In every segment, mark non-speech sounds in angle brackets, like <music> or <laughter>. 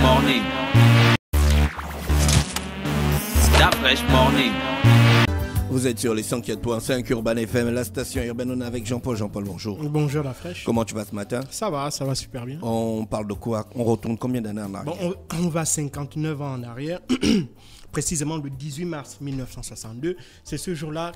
morning. morning. Vous êtes sur les 104.5 Urban FM, la station urbaine. On est avec Jean-Paul. Jean-Paul, bonjour. Bonjour la fraîche. Comment tu vas ce matin Ça va, ça va super bien. On parle de quoi On retourne combien d'années en arrière on, va 59 ans en arrière, <clears throat> précisément le 18 mars 1962. C'est ce jour-là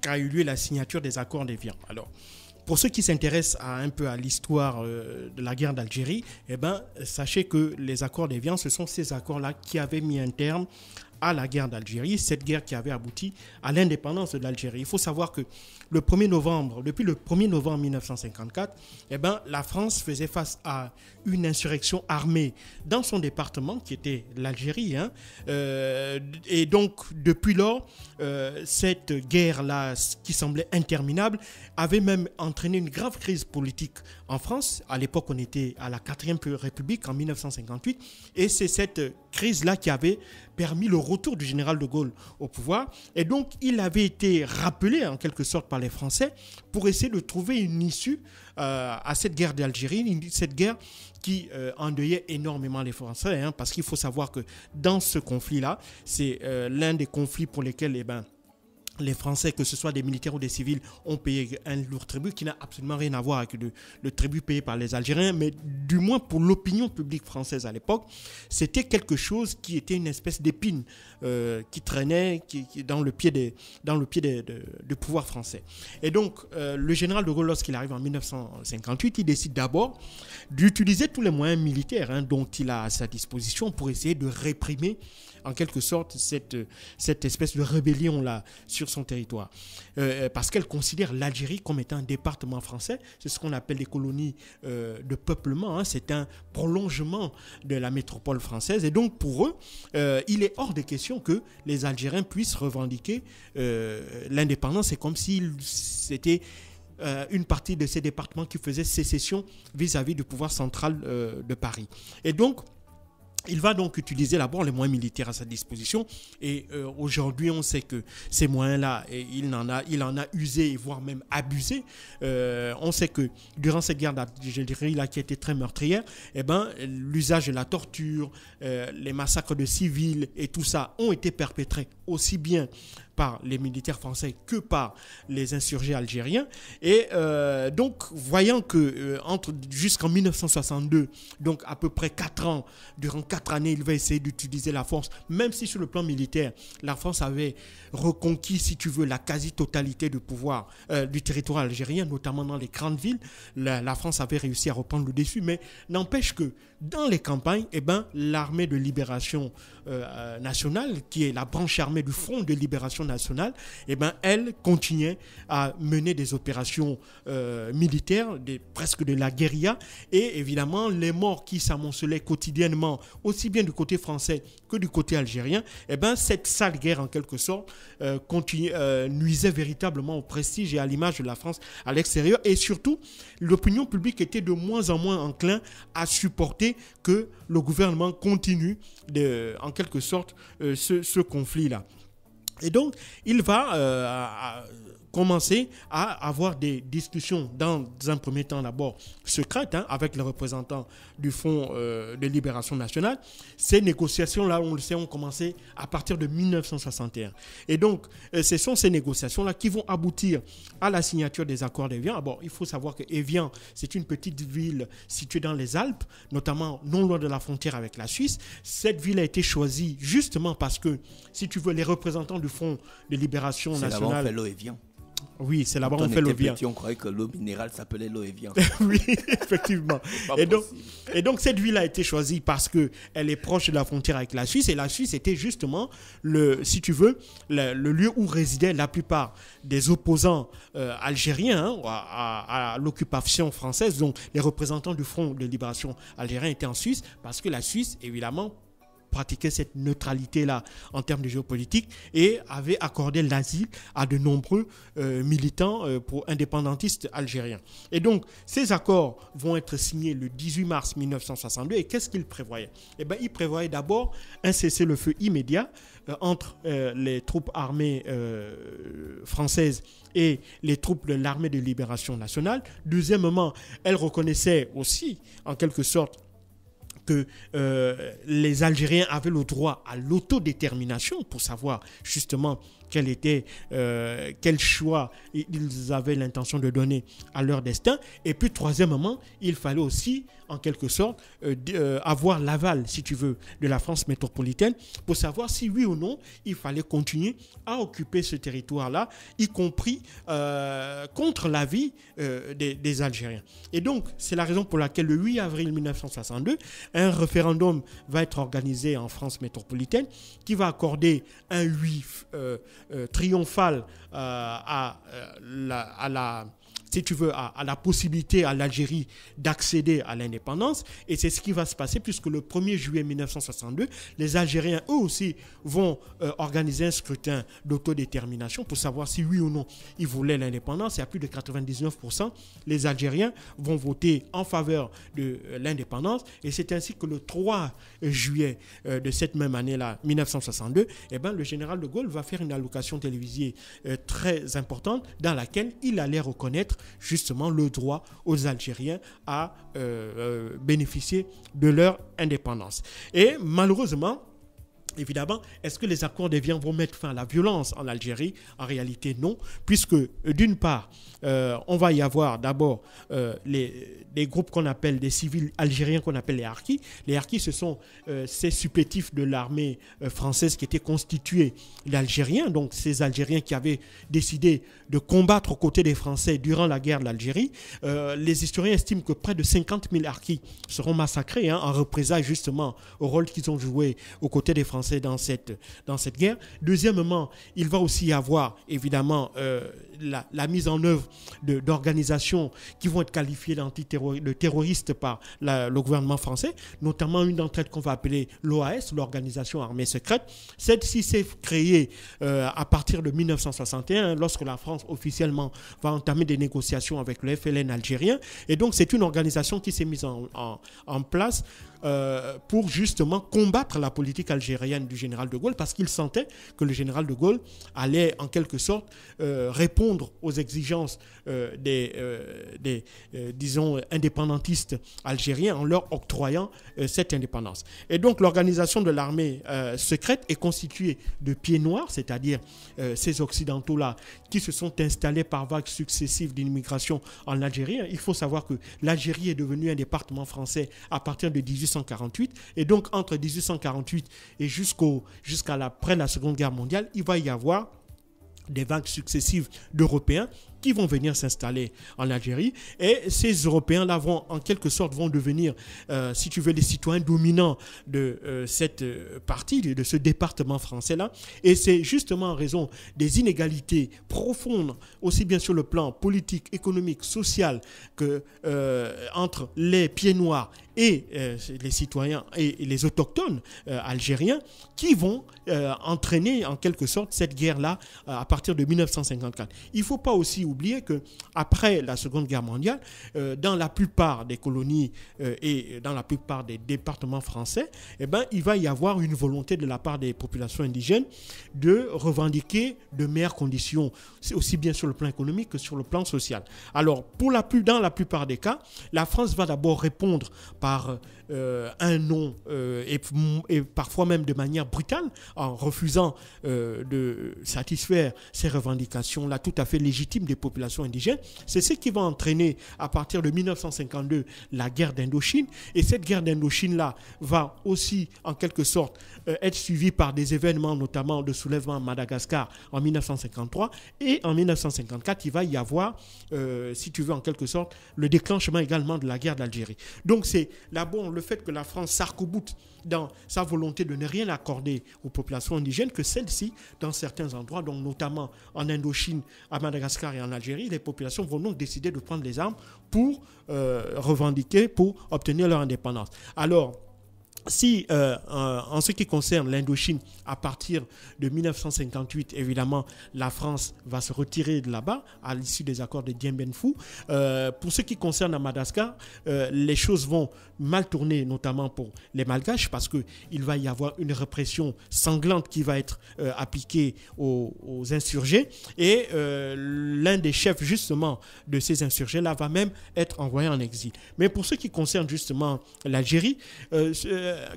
qu'a eu lieu la signature des accords viandes Alors, pour ceux qui s'intéressent un peu à l'histoire euh, de la guerre d'Algérie, eh ben, sachez que les accords d'Évian, ce sont ces accords-là qui avaient mis un terme à la guerre d'Algérie, cette guerre qui avait abouti à l'indépendance de l'Algérie. Il faut savoir que le 1er novembre, depuis le 1er novembre 1954, eh ben, la France faisait face à une insurrection armée dans son département, qui était l'Algérie. Hein. Euh, et donc, depuis lors, euh, cette guerre-là, qui semblait interminable, avait même entraîné une grave crise politique en France. À l'époque, on était à la 4 République en 1958. Et c'est cette euh, crise-là qui avait permis le retour du général de Gaulle au pouvoir. Et donc, il avait été rappelé en quelque sorte par les Français pour essayer de trouver une issue euh, à cette guerre d'Algérie, cette guerre qui euh, endeuillait énormément les Français, hein, parce qu'il faut savoir que dans ce conflit-là, c'est l'un des conflits pour lesquels eh ben, les Français, que ce soit des militaires ou des civils, ont payé un lourd tribut qui n'a absolument rien à voir avec le, tribut payé par les Algériens, mais du moins pour l'opinion publique française à l'époque, c'était quelque chose qui était une espèce d'épine euh, qui traînait dans le pied, de, du pouvoir français. Et donc, euh, le général de Gaulle, lorsqu'il arrive en 1958, il décide d'abord d'utiliser tous les moyens militaires hein, dont il a à sa disposition pour essayer de réprimer en quelque sorte cette, cette espèce de rébellion-là sur son territoire. Euh, parce qu'elle considère l'Algérie comme étant un département français. C'est ce qu'on appelle les colonies euh, de peuplement. Hein. C'est un prolongement de la métropole française. Et donc pour eux, euh, il est hors de question que les Algériens puissent revendiquer l'indépendance. C'est comme si c'était... une partie de ces départements qui faisaient sécession vis-à-vis du pouvoir central de Paris. Et donc, il va donc utiliser d'abord les moyens militaires à sa disposition et euh, aujourd'hui on sait que ces moyens-là, il en a, il en a usé voire même abusé. Euh, on sait que durant cette guerre d'Algérie qui a été très meurtrière, eh ben l'usage de la torture, euh, les massacres de civils et tout ça ont été perpétrés aussi bien par les militaires français que par les insurgés algériens. Et euh, donc, voyant que euh, entre jusqu'en 1962, donc à peu près 4 ans, durant 4 années, il va essayer d'utiliser la force, même si sur le plan militaire, la France avait reconquis, si tu veux, la quasi-totalité du pouvoir euh, du territoire algérien, notamment dans les grandes villes. La, France avait réussi à reprendre le dessus, mais n'empêche que dans les campagnes, eh ben, l'armée de libération nationale, qui est la branche armée du Front de libération nationale, eh ben, elle continuait à mener des opérations euh, militaires, presque de la guérilla. Et évidemment, les morts qui s'amoncelaient quotidiennement, aussi bien du côté français que du côté algérien, eh ben, cette sale guerre, en quelque sorte, euh, euh, nuisait véritablement au prestige et à l'image de la France à l'extérieur. Et surtout, l'opinion publique était de moins en moins enclin à supporter que le gouvernement continue, en quelque sorte, ce conflit-là. Et donc, il va euh, commencer à avoir des discussions dans un premier temps d'abord secrètes hein, avec les représentants du Fonds euh, de libération nationale. Ces négociations-là, on le sait, ont commencé à partir de 1961. Et donc, euh, ce sont ces négociations-là qui vont aboutir à la signature des accords d'Evian. Bon, il faut savoir que Evian, c'est une petite ville située dans les Alpes, notamment non loin de la frontière avec la Suisse. Cette ville a été choisie justement parce que, si tu veux, les représentants du Fonds de libération nationale... Évian. Oui, c'est là-bas qu'on fait l'eau viande. on croyait que l'eau minérale s'appelait l'eau <laughs> oui, effectivement. et, donc, cette ville a été choisie parce qu'elle est proche de la frontière avec la Suisse. Et la Suisse était justement, le, si tu veux, le, lieu où résidaient la plupart des opposants euh, algériens hein, à, à l'occupation française. Donc, les représentants du Front de libération algérien étaient en Suisse parce que la Suisse, évidemment, pratiquait cette neutralité-là en termes de géopolitique et avait accordé l'asile à de nombreux euh, militants euh, pour indépendantistes algériens. Et donc, ces accords vont être signés le 18 mars 1962. Et qu'est-ce qu'ils prévoyaient Eh bien, ils prévoyaient d'abord un cessez-le-feu immédiat euh, entre les troupes armées françaises et les troupes de l'armée de libération nationale. Deuxièmement, elles reconnaissaient aussi, en quelque sorte, que euh, les Algériens avaient le droit à l'autodétermination pour savoir justement quel était, euh, quel choix ils avaient l'intention de donner à leur destin. Et puis troisièmement, il fallait aussi en quelque sorte, euh, euh, avoir l'aval, si tu veux, de la France métropolitaine pour savoir si oui ou non il fallait continuer à occuper ce territoire-là, y compris euh, contre l'avis des, Algériens. Et donc, c'est la raison pour laquelle le 8 avril 1962, un référendum va être organisé en France métropolitaine qui va accorder un 8 triomphal à, à la si tu veux, à, la possibilité à l'Algérie d'accéder à l'indépendance. Et c'est ce qui va se passer puisque le 1er juillet 1962, les Algériens, eux aussi, vont euh, organiser un scrutin d'autodétermination pour savoir si oui ou non ils voulaient l'indépendance. Et à plus de 99%, les Algériens vont voter en faveur de euh, l'indépendance. Et c'est ainsi que le 3 juillet euh, de cette même année-là, 1962, eh ben, le général de Gaulle va faire une allocation télévisée très importante dans laquelle il allait reconnaître justement le droit aux Algériens à euh, euh, bénéficier de leur indépendance. Et malheureusement, Évidemment, est-ce que les accords Vienne vont mettre fin à la violence en Algérie En réalité, non, puisque euh, d'une part, euh, on va y avoir d'abord euh, des groupes qu'on appelle des civils algériens qu'on appelle les harkis. Les harkis, ce sont ces supplétifs de l'armée française qui étaient constitués d'Algériens, donc ces Algériens qui avaient décidé de combattre aux côtés des Français durant la guerre de l'Algérie. les historiens estiment que près de 50 000 harkis seront massacrés hein, en représailles justement au rôle qu'ils ont joué aux côtés des Français dans cette, dans cette guerre. Deuxièmement, il va aussi y avoir évidemment euh, la, mise en œuvre d'organisations qui vont être qualifiées de terroristes par le gouvernement français, notamment une d'entre elles qu'on va appeler l'OAS, l'Organisation Armée Secrète. Celle-ci s'est créée euh, à partir de 1961, lorsque la France officiellement va entamer des négociations avec le FLN algérien. Et donc, c'est une organisation qui s'est mise en place euh, pour justement combattre la politique algérienne du général de Gaulle, parce qu'il sentait que le général de Gaulle allait en quelque sorte euh, répondre aux exigences euh, des, des disons, indépendantistes algériens en leur octroyant cette indépendance. Et donc l'organisation de l'armée secrète est constituée de pieds noirs, c'est-à-dire ces Occidentaux-là qui se sont installés par vagues successives d'immigration en Algérie. Il faut savoir que l'Algérie est devenue un département français à partir de 18 et donc, entre 1848 et jusqu'à après la Seconde Guerre mondiale, il va y avoir des vagues successives d'Européens qui vont venir s'installer en Algérie. Et ces Européens-là vont, en quelque sorte, vont devenir, euh, si tu veux, les citoyens dominants de euh, cette euh, partie, de ce département français-là. Et c'est justement en raison des inégalités profondes, aussi bien sur le plan politique, économique, social, que entre les pieds noirs et les citoyens et les autochtones algériens qui vont entraîner en quelque sorte cette guerre-là à partir de 1954. Il ne faut pas aussi oublier que après la Seconde Guerre mondiale, euh, dans la plupart des colonies euh, et dans la plupart des départements français, eh ben, il va y avoir une volonté de la part des populations indigènes de revendiquer de meilleures conditions, aussi bien sur le plan économique que sur le plan social. Alors, pour la plus, dans la plupart des cas, la France va d'abord répondre par euh, un non et, et, parfois même de manière brutale en refusant de satisfaire ces revendications-là tout à fait légitimes des population indigène, C'est ce qui va entraîner à partir de 1952 la guerre d'Indochine. Et cette guerre d'Indochine-là va aussi, en quelque sorte, euh, être suivie par des événements, notamment de soulèvement à Madagascar en 1953. Et en 1954, il va y avoir, euh, si tu veux, en quelque sorte, le déclenchement également de la guerre d'Algérie. Donc c'est là bas le fait que la France sarc dans sa volonté de ne rien accorder aux populations indigènes que celle-ci, dans certains endroits, donc notamment en Indochine, à Madagascar et en Algérie, les populations vont donc décider de prendre les armes pour euh, revendiquer, pour obtenir leur indépendance. Alors, si, euh, en ce qui concerne l'Indochine, à partir de 1958, évidemment, la France va se retirer de là-bas à l'issue des accords de Dien Bien Phu. Euh, pour ce qui concerne la Madagascar, euh, les choses vont mal tourner, notamment pour les Malgaches, parce qu'il va y avoir une répression sanglante qui va être appliquée aux, aux, insurgés. Et l'un des chefs, justement, de ces insurgés-là va même être envoyé en exil. Mais pour ce qui concerne, justement, l'Algérie,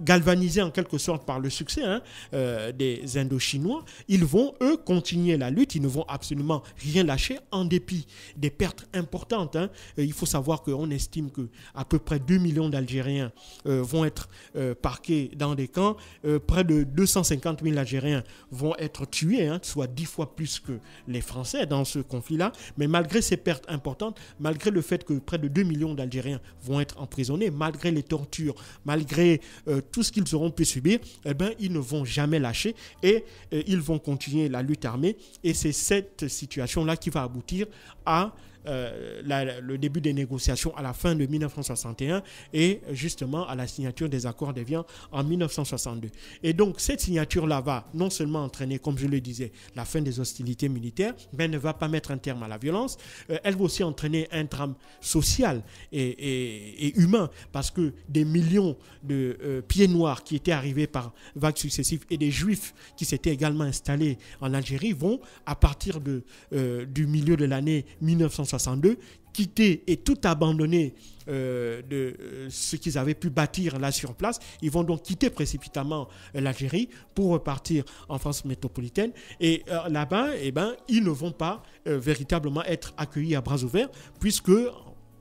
galvanisés en quelque sorte par le succès hein, euh, des Indochinois, ils vont, eux, continuer la lutte. Ils ne vont absolument rien lâcher en dépit des pertes importantes. Hein. Euh, il faut savoir qu'on estime que à peu près 2 millions d'Algériens euh, vont être parqués dans des camps. près de 250 000 Algériens vont être tués, hein, soit 10 fois plus que les Français dans ce conflit-là. Mais malgré ces pertes importantes, malgré le fait que près de 2 millions d'Algériens vont être emprisonnés, malgré les tortures, malgré euh, tout ce qu'ils auront pu subir, eh bien, ils ne vont jamais lâcher et euh, ils vont continuer la lutte armée. Et c'est cette situation-là qui va aboutir à euh, le début des négociations à la fin de 1961 et justement à la signature des accords de en 1962. Et donc cette signature-là va non seulement entraîner, comme je le disais, la fin des hostilités militaires, mais ne va pas mettre un terme à la violence. Euh, elle va aussi entraîner un drame social et, humain parce que des millions de euh, pieds noirs qui étaient arrivés par vagues successives et des juifs qui s'étaient également installés en Algérie vont, à partir de, du milieu de l'année 1960, quitter et tout abandonner euh, de euh, ce qu'ils avaient pu bâtir là sur place. Ils vont donc quitter précipitamment euh, l'Algérie pour repartir en France métropolitaine. Et là-bas, eh ben, ils ne vont pas véritablement être accueillis à bras ouverts, puisque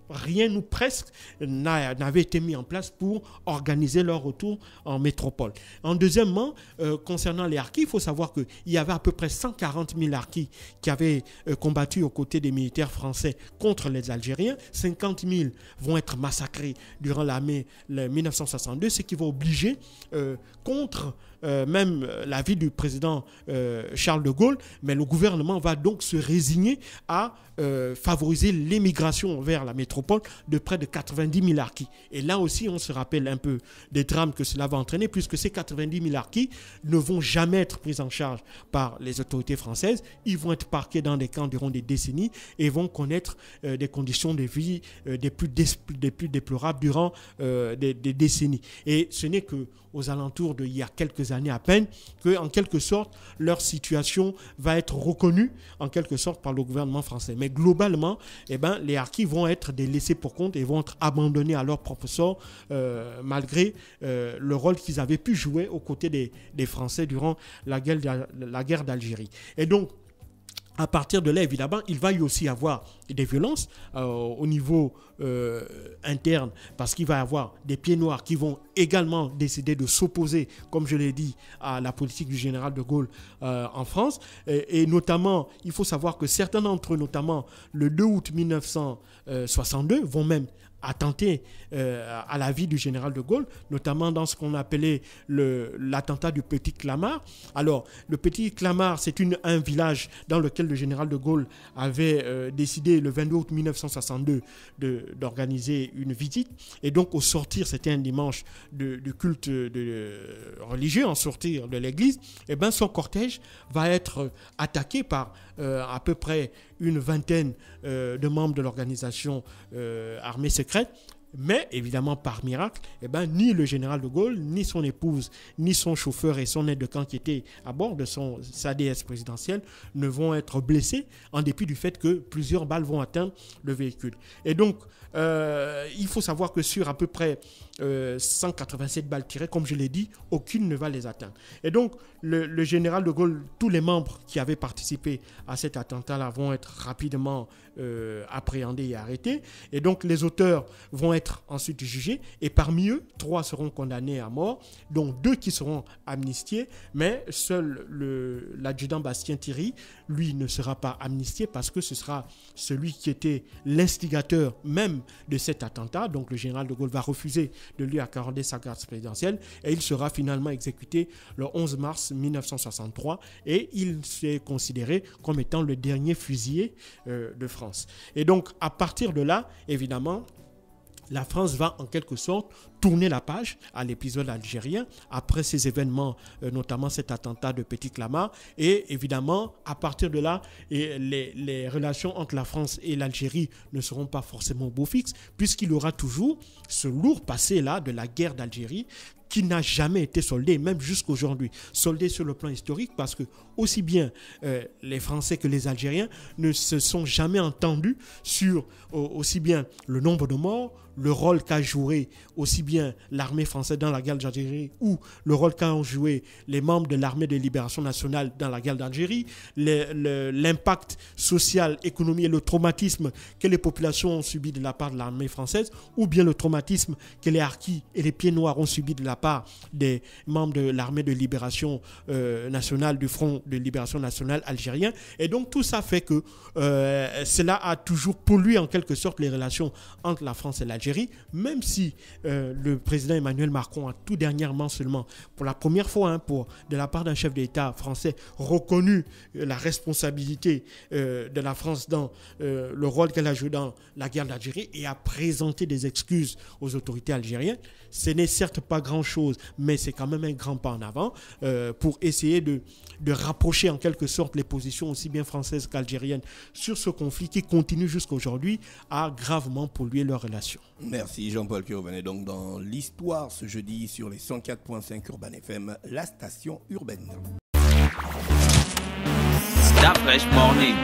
rien ou presque n'avait été mis en place pour organiser leur retour en métropole. En deuxièmement, euh, concernant les harkis, il faut savoir qu'il y avait à peu près 140 000 harkis qui avaient euh, combattu aux côtés des militaires français contre les Algériens. 50 000 vont être massacrés durant l'armée 1962, ce qui va obliger euh, contre euh, même euh, l'avis du président euh, Charles de Gaulle, mais le gouvernement va donc se résigner à favoriser l'émigration vers la métropole de près de 90 000 harkis. Et là aussi, on se rappelle un peu des drames que cela va entraîner, puisque ces 90 000 harkis ne vont jamais être pris en charge par les autorités françaises. Ils vont être parqués dans des camps durant des décennies et vont connaître des conditions de vie des, plus déplorables durant des, décennies. Et ce n'est que aux alentours de il y a quelques années à peine, que en quelque sorte leur situation va être reconnue en quelque sorte par le gouvernement français. Mais globalement, eh ben, les harkis vont être délaissés pour compte et vont être abandonnés à leur propre sort euh, malgré euh, le rôle qu'ils avaient pu jouer aux côtés des, des Français durant la guerre d'Algérie. Et donc, à partir de là, évidemment, il va y aussi avoir des violences euh, au niveau euh, interne, parce qu'il va y avoir des pieds noirs qui vont également décider de s'opposer, comme je l'ai dit, à la politique du général de Gaulle euh, en France. et, notamment, il faut savoir que certains d'entre eux, notamment le 2 août 1962, vont même attenté euh, à la vie du général de Gaulle, notamment dans ce qu'on appelait l'attentat du Petit Clamart. Alors, le Petit Clamart, c'est un village dans lequel le général de Gaulle avait euh, décidé le 22 août 1962 d'organiser une visite. Et donc, au sortir, c'était un dimanche du culte de, euh, religieux, en sortir de l'église, et eh ben, son cortège va être attaqué par euh, à peu près une vingtaine euh, de membres de l'organisation euh, armée secrète mais évidemment, par miracle, eh ben, ni le général de Gaulle, ni son épouse, ni son chauffeur et son aide de camp qui étaient à bord de son, sa DS présidentielle ne vont être blessés en dépit du fait que plusieurs balles vont atteindre le véhicule. Et donc, euh, il faut savoir que sur à peu près 187 euh, balles tirées, comme je l'ai dit, aucune ne va les atteindre. Et donc, le, le général de Gaulle, tous les membres qui avaient participé à cet attentat-là vont être rapidement euh, appréhendés et arrêtés. Et donc les auteurs vont être ensuite jugés. Et parmi eux, trois seront condamnés à mort, dont deux qui seront amnistiés. Mais seul l'adjudant Bastien Thierry, lui, ne sera pas amnistié parce que ce sera celui qui était l'instigateur même de cet attentat. Donc le général de Gaulle va refuser de lui accorder sa garde présidentielle. Et il sera finalement exécuté le 11 mars 1963. Et il s'est considéré comme étant le dernier fusillé euh, de France. Et donc, à partir de là, évidemment, la France va en quelque sorte tourner la page à l'épisode algérien après ces événements, euh, notamment cet attentat de Petit Clamart. Et évidemment, à partir de là, les, relations entre la France et l'Algérie ne seront pas forcément beau fixe, puisqu'il y aura toujours ce lourd passé-là de la guerre d'Algérie qui n'a jamais été soldé, même jusqu'aujourd'hui. Soldé sur le plan historique parce que aussi bien euh, les Français que les Algériens ne se sont jamais entendus sur aussi bien le nombre de morts, le rôle qu'a joué aussi bien l'armée française dans la guerre d'Algérie ou le rôle qu'ont joué les membres de l'armée de libération nationale dans la guerre d'Algérie, l'impact social, économique et le traumatisme que les populations ont subi de la part de l'armée française ou bien le traumatisme que les harkis et les pieds noirs ont subi de la part des membres de l'armée de libération euh, nationale, du Front de libération nationale algérien. Et donc tout ça fait que euh, cela a toujours pollué en quelque sorte les relations entre la France et l'Algérie même si euh, le président Emmanuel Macron a tout dernièrement seulement, pour la première fois, hein, pour, de la part d'un chef d'État français, reconnu euh, la responsabilité euh, de la France dans le rôle qu'elle a joué dans la guerre d'Algérie et a présenté des excuses aux autorités algériennes. Ce n'est certes pas grand-chose, mais c'est quand même un grand pas en avant pour essayer de, rapprocher en quelque sorte les positions aussi bien françaises qu'algériennes sur ce conflit qui continue jusqu'à aujourd'hui à gravement polluer leurs relations. Merci Jean-Paul qui revenait donc dans l'histoire ce jeudi sur les 104.5 Urban FM, la station urbaine. Morning.